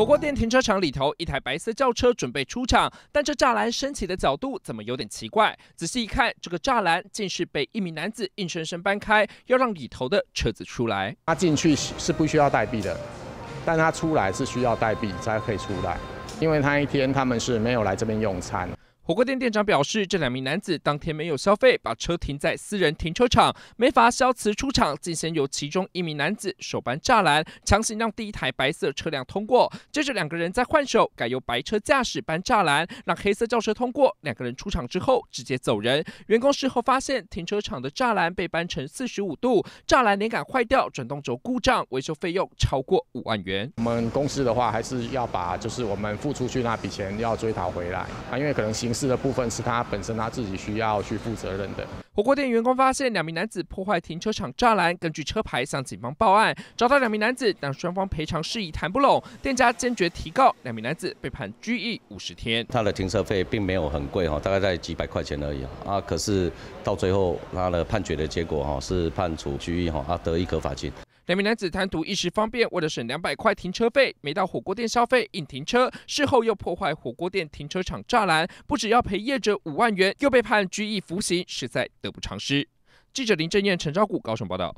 火锅店停车场里头，一台白色轿车准备出场，但这栅栏升起的角度怎么有点奇怪？仔细一看，这个栅栏竟是被一名男子硬生生搬开，要让里头的车子出来。他进去是不需要代币的，但他出来是需要代币才可以出来，因为他一天他们是没有来这边用餐。火锅店店长表示，这两名男子当天没有消费，把车停在私人停车场，没法消磁出厂。竟先由其中一名男子手搬栅栏，强行让第一台白色车辆通过。接着两个人再换手，改由白车驾驶搬栅栏，让黑色轿车通过。两个人出场之后直接走人。员工事后发现，停车场的栅栏被搬成四十五度，栅栏连杆坏掉，转动轴故障，维修费用超过五万元。我们公司的话，还是要把就是我们付出去那笔钱要追讨回来啊，因为可能行。的部分是他本身他自己需要去负责任的。火锅店员工发现两名男子破坏停车场栅栏，根据车牌向警方报案，找到两名男子，但双方赔偿事宜谈不拢，店家坚决提告，两名男子被判拘役五十天。他的停车费并没有很贵哈，大概在几百块钱而已啊，可是到最后他的判决的结果哈是判处拘役哈，啊，得一颗罚金。两名男子贪图一时方便，为了省两百块停车费，没到火锅店消费，硬停车，事后又破坏火锅店停车场栅栏，不止要赔业者五万元，又被判拘役服刑，实在得不偿失。记者林正燕、陈昭古高雄报道。